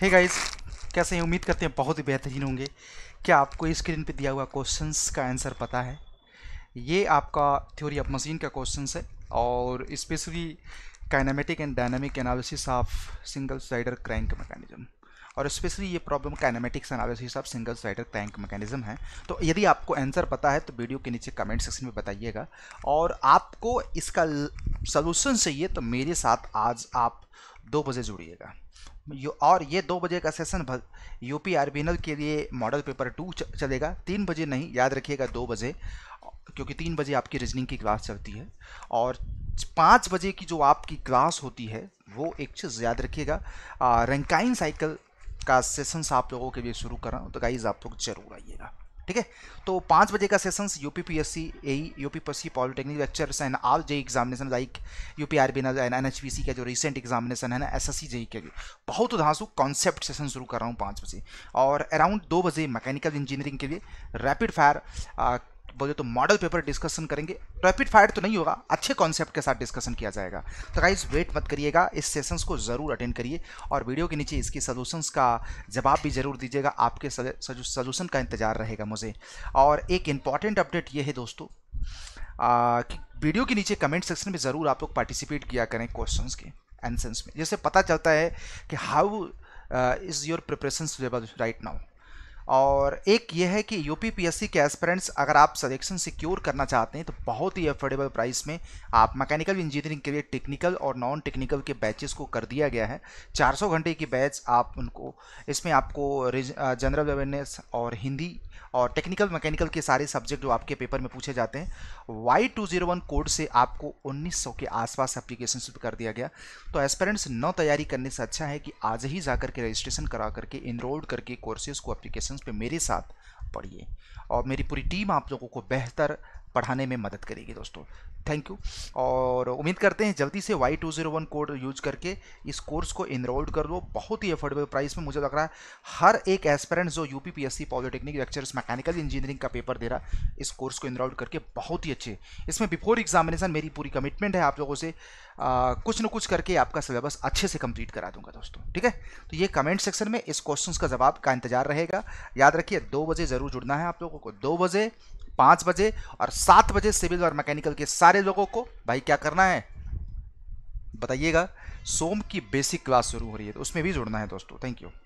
hey guys guys कैसे हैं उम्मीद करते हैं बहुत ही बेहतरीन होंगे क्या आपको स्क्रीन पे दिया हुआ क्वेश्चंस का आंसर पता है ये आपका थ्योरी ऑफ मशीन का क्वेश्चंस है और specially kinematic and dynamic analysis of single slider crank mechanism और स्पेशली ये problem kinematics analysis of single sided tank mechanism है तो यदि आपको आंसर पता है तो वीडियो के नीचे कमेंट सेक्शन में बताइएगा और आपको इसका सोलूशन चाहिए तो मेरे साथ आज आप दो बजे जुड़िएगा और ये दो बजे का सेशन यू पी आर्बिनल के लिए मॉडल पेपर टू चलेगा तीन बजे नहीं याद रखिएगा दो बजे क्योंकि तीन बजे आपकी रीजनिंग की क्लास चलती है और पाँच बजे की जो आपकी क्लास होती है वो एक चीज़ याद रखिएगा रैंकाइन साइकिल का सेशंस आप लोगों के लिए शुरू कर रहा हूँ तो गाइज आप लोग जरूर आइएगा ठीक है तो पाँच बजे का sessions U P P S C A U P P S C polytechnic lectures and all J examination like U P R B and N H P C का जो रिसेंट एग्जामिनेशन है ना एस एस सी जे के लिए बहुत उधांसु concept session शुरू कर रहा हूँ पाँच बजे और अराउंड दो बजे मैकेनिकल इंजीनियरिंग के लिए रैपिड फायर बोले तो मॉडल पेपर डिस्कशन करेंगे रैपिड फायर तो नहीं होगा अच्छे कॉन्सेप्ट के साथ डिस्कशन किया जाएगा तो गाइज वेट मत करिएगा इस सेशंस को ज़रूर अटेंड करिए और वीडियो के नीचे इसकी सजेशंस का जवाब भी ज़रूर दीजिएगा आपके सजेशन का इंतज़ार रहेगा मुझे और एक इम्पॉर्टेंट अपडेट ये है दोस्तों आ, वीडियो के नीचे कमेंट सेक्शन में ज़रूर आप लोग पार्टिसिपेट किया करें क्वेश्चन के आंसर्स में जैसे पता चलता है कि how is your preparation syllabus right now और एक ये है कि यू पीएससी के एस्पेरेंट्स अगर आप सलेक्शन सिक्योर करना चाहते हैं तो बहुत ही अफोर्डेबल प्राइस में आप मैकेनिकल इंजीनियरिंग के लिए टेक्निकल और नॉन टेक्निकल के बैचेस को कर दिया गया है 400 घंटे की बैच आप उनको इसमें आपको जनरल अवेयरनेस और हिंदी और टेक्निकल मैकेनिकल के सारे सब्जेक्ट जो आपके पेपर में पूछे जाते हैं Y two zero one code से आपको सौ के आसपास एप्लीकेशन कर दिया गया तो एस्पेरेंट्स न तैयारी करने से अच्छा है कि आज ही जाकर के रजिस्ट्रेशन करा करके इनरोल्ड करके कोर्सेज को एप्लीकेशन सेशंस पे मेरे साथ पढ़िए और मेरी पूरी टीम आप लोगों को बेहतर पढ़ाने में मदद करेगी दोस्तों थैंक यू और उम्मीद करते हैं जल्दी से Y two zero one code use करके इस कोर्स को इनरोल्ड कर लो बहुत ही अफोर्डेबल प्राइस में मुझे लग रहा है हर एक एस्पेरेंट जो U P polytechnic lectures mechanical engineering का पेपर दे रहा है इस कोर्स को इनरोल्ड करके बहुत ही अच्छे इसमें बिफोर एग्जामिनेशन मेरी पूरी कमिटमेंट है आप लोगों से आ, कुछ ना कुछ करके आपका सिलेबस अच्छे से कंप्लीट करा दूंगा दोस्तों ठीक है तो ये कमेंट सेक्शन में इस क्वेश्चन का जवाब का इंतजार रहेगा याद रखिए दो बजे ज़रूर जुड़ना है आप लोगों को दो बजे पांच बजे और सात बजे सिविल और मैकेनिकल के सारे लोगों को भाई क्या करना है बताइएगा सोम की बेसिक क्लास शुरू हो रही है तो उसमें भी जुड़ना है दोस्तों थैंक यू